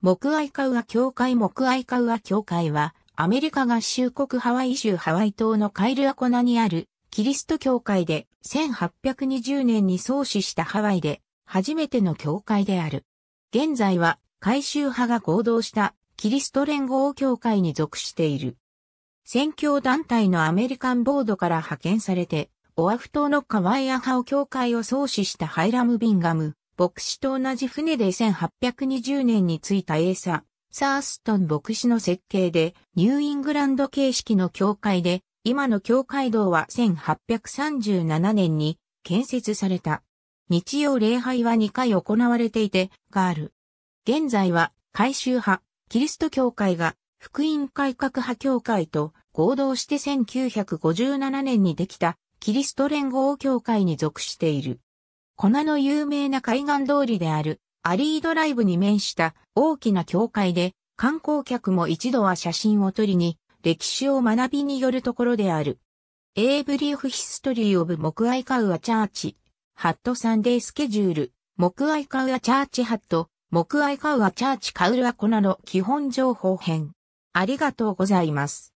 木愛カウア協会木愛カウア協会は、アメリカ合衆国ハワイ州ハワイ島のカイルアコナにある、キリスト教会で、1820年に創始したハワイで、初めての教会である。現在は、改修派が合同した、キリスト連合協会に属している。宣教団体のアメリカンボードから派遣されて、オアフ島のカワイアハオ教会を創始したハイラム・ビンガム、牧師と同じ船で1820年に着いたエーサ、サーストン牧師の設計で、ニューイングランド形式の教会で、今の教会堂は1837年に建設された。日曜礼拝は2回行われていて、がある。現在は、改修派、キリスト教会が、福音改革派教会と合同して1957年にできた、キリスト連合教会に属している。粉の有名な海岸通りであるアリードライブに面した大きな教会で観光客も一度は写真を撮りに歴史を学びによるところである。A Brief History of 木愛カウアチャーチ、ハットサンデースケジュール、木愛カウアチャーチハット、木愛カウアチャーチカウルアコナの基本情報編。ありがとうございます。